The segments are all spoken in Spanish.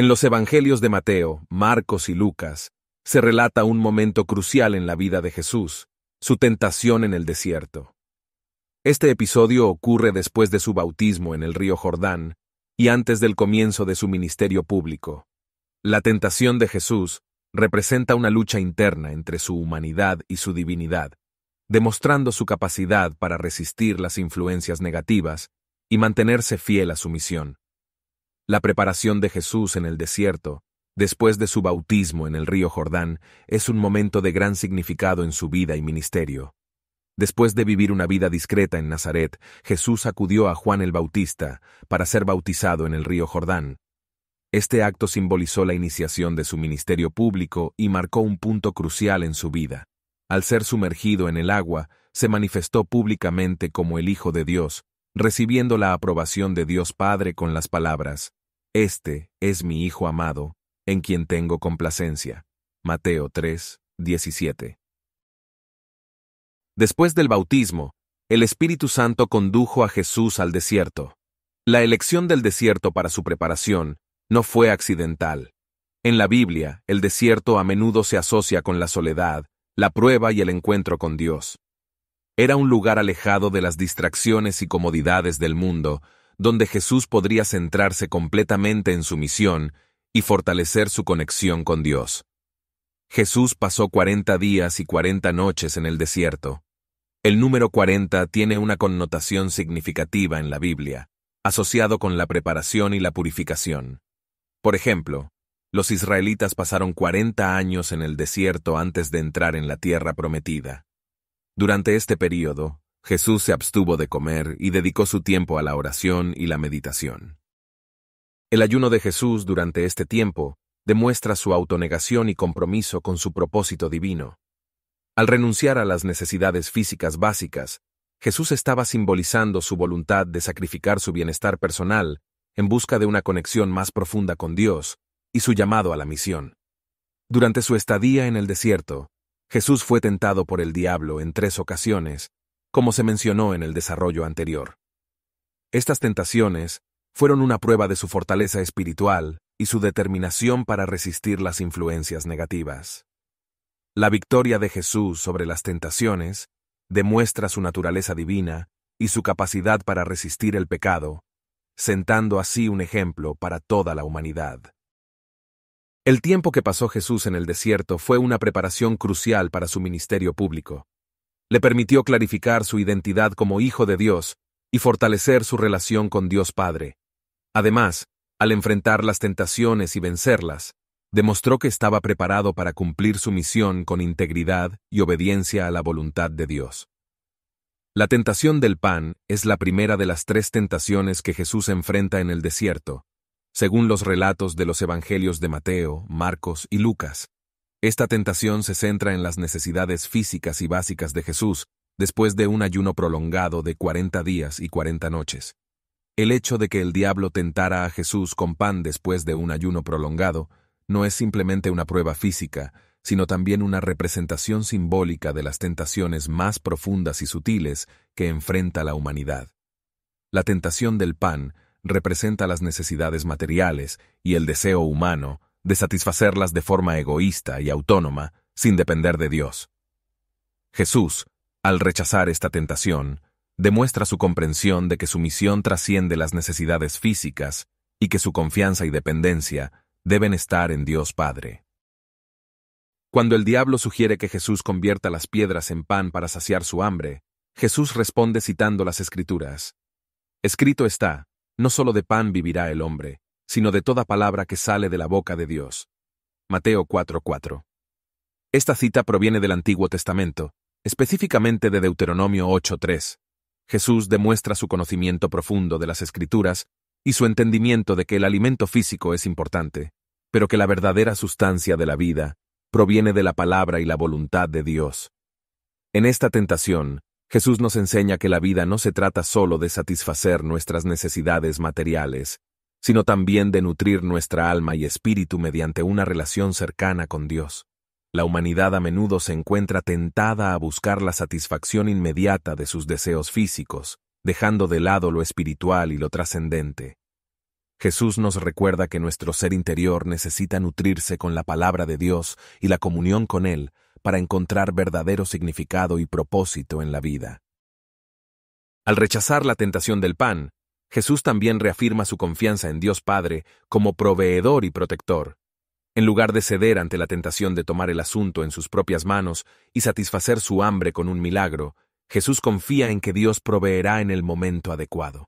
En los Evangelios de Mateo, Marcos y Lucas, se relata un momento crucial en la vida de Jesús, su tentación en el desierto. Este episodio ocurre después de su bautismo en el río Jordán y antes del comienzo de su ministerio público. La tentación de Jesús representa una lucha interna entre su humanidad y su divinidad, demostrando su capacidad para resistir las influencias negativas y mantenerse fiel a su misión. La preparación de Jesús en el desierto, después de su bautismo en el río Jordán, es un momento de gran significado en su vida y ministerio. Después de vivir una vida discreta en Nazaret, Jesús acudió a Juan el Bautista para ser bautizado en el río Jordán. Este acto simbolizó la iniciación de su ministerio público y marcó un punto crucial en su vida. Al ser sumergido en el agua, se manifestó públicamente como el Hijo de Dios, recibiendo la aprobación de Dios Padre con las palabras, este es mi Hijo amado, en quien tengo complacencia. Mateo 3, 17. Después del bautismo, el Espíritu Santo condujo a Jesús al desierto. La elección del desierto para su preparación no fue accidental. En la Biblia, el desierto a menudo se asocia con la soledad, la prueba y el encuentro con Dios. Era un lugar alejado de las distracciones y comodidades del mundo, donde Jesús podría centrarse completamente en su misión y fortalecer su conexión con Dios. Jesús pasó 40 días y 40 noches en el desierto. El número 40 tiene una connotación significativa en la Biblia, asociado con la preparación y la purificación. Por ejemplo, los israelitas pasaron 40 años en el desierto antes de entrar en la tierra prometida. Durante este período, Jesús se abstuvo de comer y dedicó su tiempo a la oración y la meditación. El ayuno de Jesús durante este tiempo demuestra su autonegación y compromiso con su propósito divino. Al renunciar a las necesidades físicas básicas, Jesús estaba simbolizando su voluntad de sacrificar su bienestar personal en busca de una conexión más profunda con Dios y su llamado a la misión. Durante su estadía en el desierto, Jesús fue tentado por el diablo en tres ocasiones como se mencionó en el desarrollo anterior. Estas tentaciones fueron una prueba de su fortaleza espiritual y su determinación para resistir las influencias negativas. La victoria de Jesús sobre las tentaciones demuestra su naturaleza divina y su capacidad para resistir el pecado, sentando así un ejemplo para toda la humanidad. El tiempo que pasó Jesús en el desierto fue una preparación crucial para su ministerio público le permitió clarificar su identidad como Hijo de Dios y fortalecer su relación con Dios Padre. Además, al enfrentar las tentaciones y vencerlas, demostró que estaba preparado para cumplir su misión con integridad y obediencia a la voluntad de Dios. La tentación del pan es la primera de las tres tentaciones que Jesús enfrenta en el desierto, según los relatos de los Evangelios de Mateo, Marcos y Lucas. Esta tentación se centra en las necesidades físicas y básicas de Jesús después de un ayuno prolongado de 40 días y 40 noches. El hecho de que el diablo tentara a Jesús con pan después de un ayuno prolongado no es simplemente una prueba física, sino también una representación simbólica de las tentaciones más profundas y sutiles que enfrenta la humanidad. La tentación del pan representa las necesidades materiales y el deseo humano de satisfacerlas de forma egoísta y autónoma, sin depender de Dios. Jesús, al rechazar esta tentación, demuestra su comprensión de que su misión trasciende las necesidades físicas y que su confianza y dependencia deben estar en Dios Padre. Cuando el diablo sugiere que Jesús convierta las piedras en pan para saciar su hambre, Jesús responde citando las Escrituras. Escrito está, no solo de pan vivirá el hombre, sino de toda palabra que sale de la boca de Dios. Mateo 4:4. Esta cita proviene del Antiguo Testamento, específicamente de Deuteronomio 8:3. Jesús demuestra su conocimiento profundo de las Escrituras y su entendimiento de que el alimento físico es importante, pero que la verdadera sustancia de la vida proviene de la palabra y la voluntad de Dios. En esta tentación, Jesús nos enseña que la vida no se trata solo de satisfacer nuestras necesidades materiales, sino también de nutrir nuestra alma y espíritu mediante una relación cercana con Dios. La humanidad a menudo se encuentra tentada a buscar la satisfacción inmediata de sus deseos físicos, dejando de lado lo espiritual y lo trascendente. Jesús nos recuerda que nuestro ser interior necesita nutrirse con la palabra de Dios y la comunión con Él para encontrar verdadero significado y propósito en la vida. Al rechazar la tentación del pan, Jesús también reafirma su confianza en Dios Padre como proveedor y protector. En lugar de ceder ante la tentación de tomar el asunto en sus propias manos y satisfacer su hambre con un milagro, Jesús confía en que Dios proveerá en el momento adecuado.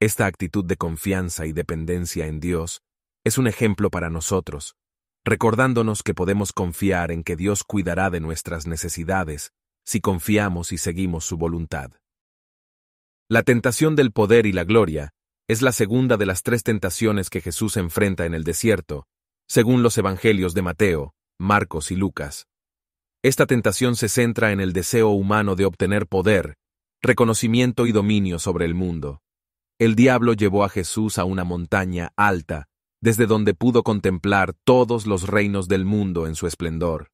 Esta actitud de confianza y dependencia en Dios es un ejemplo para nosotros, recordándonos que podemos confiar en que Dios cuidará de nuestras necesidades si confiamos y seguimos su voluntad. La tentación del poder y la gloria es la segunda de las tres tentaciones que Jesús enfrenta en el desierto, según los Evangelios de Mateo, Marcos y Lucas. Esta tentación se centra en el deseo humano de obtener poder, reconocimiento y dominio sobre el mundo. El diablo llevó a Jesús a una montaña alta, desde donde pudo contemplar todos los reinos del mundo en su esplendor.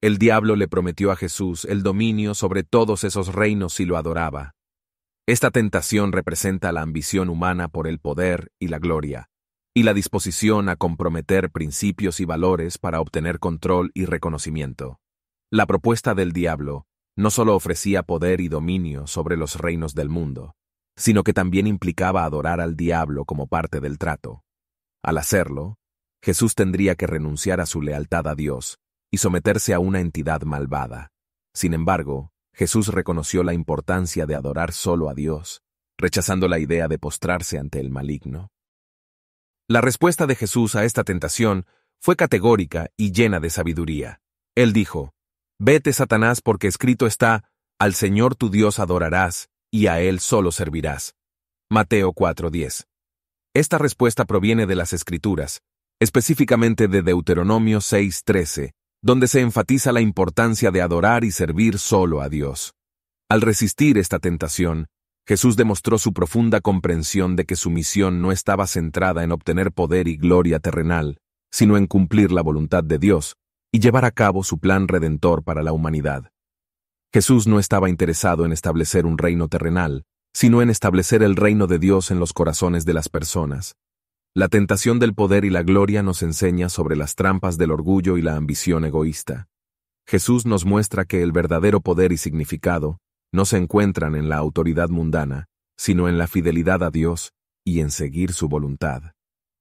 El diablo le prometió a Jesús el dominio sobre todos esos reinos si lo adoraba. Esta tentación representa la ambición humana por el poder y la gloria, y la disposición a comprometer principios y valores para obtener control y reconocimiento. La propuesta del diablo no solo ofrecía poder y dominio sobre los reinos del mundo, sino que también implicaba adorar al diablo como parte del trato. Al hacerlo, Jesús tendría que renunciar a su lealtad a Dios y someterse a una entidad malvada. Sin embargo, Jesús reconoció la importancia de adorar solo a Dios, rechazando la idea de postrarse ante el maligno. La respuesta de Jesús a esta tentación fue categórica y llena de sabiduría. Él dijo, Vete, Satanás, porque escrito está, Al Señor tu Dios adorarás, y a Él solo servirás. Mateo 4:10. Esta respuesta proviene de las Escrituras, específicamente de Deuteronomio 6:13, donde se enfatiza la importancia de adorar y servir solo a Dios. Al resistir esta tentación, Jesús demostró su profunda comprensión de que su misión no estaba centrada en obtener poder y gloria terrenal, sino en cumplir la voluntad de Dios y llevar a cabo su plan redentor para la humanidad. Jesús no estaba interesado en establecer un reino terrenal, sino en establecer el reino de Dios en los corazones de las personas. La tentación del poder y la gloria nos enseña sobre las trampas del orgullo y la ambición egoísta. Jesús nos muestra que el verdadero poder y significado no se encuentran en la autoridad mundana, sino en la fidelidad a Dios y en seguir su voluntad.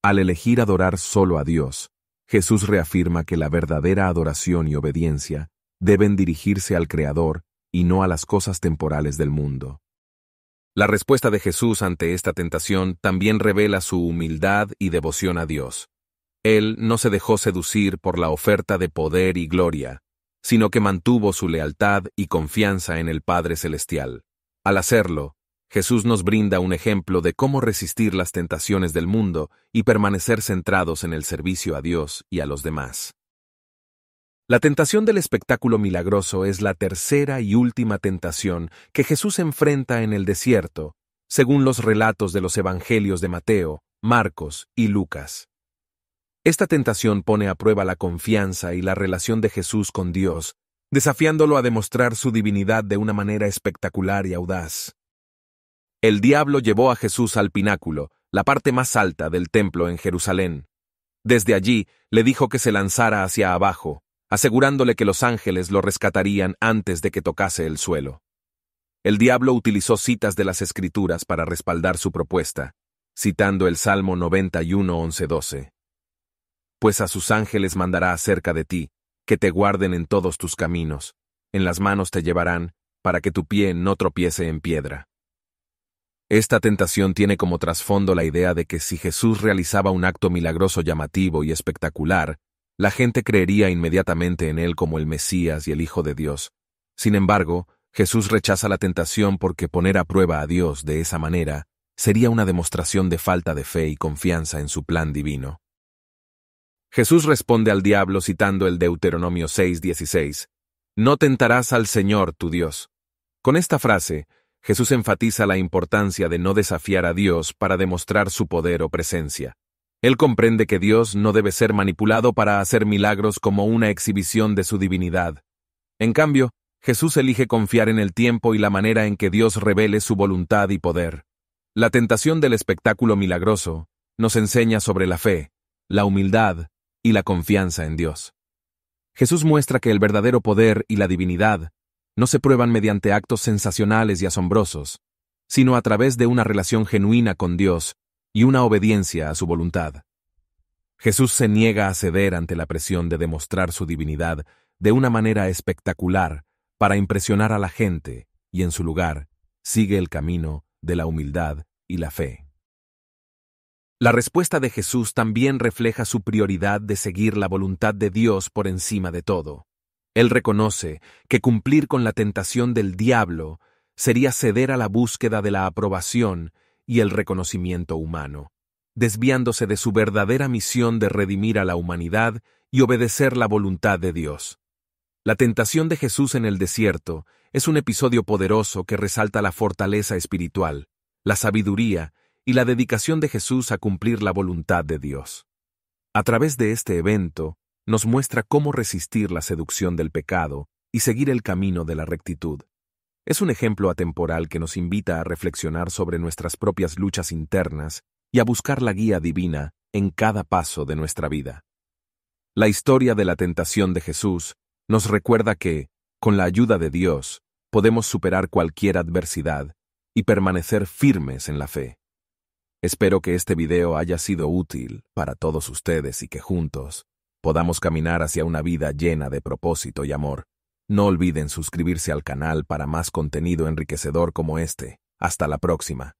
Al elegir adorar solo a Dios, Jesús reafirma que la verdadera adoración y obediencia deben dirigirse al Creador y no a las cosas temporales del mundo. La respuesta de Jesús ante esta tentación también revela su humildad y devoción a Dios. Él no se dejó seducir por la oferta de poder y gloria, sino que mantuvo su lealtad y confianza en el Padre Celestial. Al hacerlo, Jesús nos brinda un ejemplo de cómo resistir las tentaciones del mundo y permanecer centrados en el servicio a Dios y a los demás. La tentación del espectáculo milagroso es la tercera y última tentación que Jesús enfrenta en el desierto, según los relatos de los Evangelios de Mateo, Marcos y Lucas. Esta tentación pone a prueba la confianza y la relación de Jesús con Dios, desafiándolo a demostrar su divinidad de una manera espectacular y audaz. El diablo llevó a Jesús al pináculo, la parte más alta del templo en Jerusalén. Desde allí le dijo que se lanzara hacia abajo, asegurándole que los ángeles lo rescatarían antes de que tocase el suelo. El diablo utilizó citas de las Escrituras para respaldar su propuesta, citando el Salmo 91, 12. Pues a sus ángeles mandará acerca de ti, que te guarden en todos tus caminos, en las manos te llevarán, para que tu pie no tropiece en piedra. Esta tentación tiene como trasfondo la idea de que si Jesús realizaba un acto milagroso llamativo y espectacular, la gente creería inmediatamente en él como el Mesías y el Hijo de Dios. Sin embargo, Jesús rechaza la tentación porque poner a prueba a Dios de esa manera sería una demostración de falta de fe y confianza en su plan divino. Jesús responde al diablo citando el Deuteronomio 6:16, No tentarás al Señor tu Dios. Con esta frase, Jesús enfatiza la importancia de no desafiar a Dios para demostrar su poder o presencia. Él comprende que Dios no debe ser manipulado para hacer milagros como una exhibición de su divinidad. En cambio, Jesús elige confiar en el tiempo y la manera en que Dios revele su voluntad y poder. La tentación del espectáculo milagroso nos enseña sobre la fe, la humildad y la confianza en Dios. Jesús muestra que el verdadero poder y la divinidad no se prueban mediante actos sensacionales y asombrosos, sino a través de una relación genuina con Dios y una obediencia a su voluntad. Jesús se niega a ceder ante la presión de demostrar su divinidad de una manera espectacular para impresionar a la gente y en su lugar sigue el camino de la humildad y la fe. La respuesta de Jesús también refleja su prioridad de seguir la voluntad de Dios por encima de todo. Él reconoce que cumplir con la tentación del diablo sería ceder a la búsqueda de la aprobación y el reconocimiento humano, desviándose de su verdadera misión de redimir a la humanidad y obedecer la voluntad de Dios. La tentación de Jesús en el desierto es un episodio poderoso que resalta la fortaleza espiritual, la sabiduría y la dedicación de Jesús a cumplir la voluntad de Dios. A través de este evento, nos muestra cómo resistir la seducción del pecado y seguir el camino de la rectitud. Es un ejemplo atemporal que nos invita a reflexionar sobre nuestras propias luchas internas y a buscar la guía divina en cada paso de nuestra vida. La historia de la tentación de Jesús nos recuerda que, con la ayuda de Dios, podemos superar cualquier adversidad y permanecer firmes en la fe. Espero que este video haya sido útil para todos ustedes y que juntos podamos caminar hacia una vida llena de propósito y amor. No olviden suscribirse al canal para más contenido enriquecedor como este. Hasta la próxima.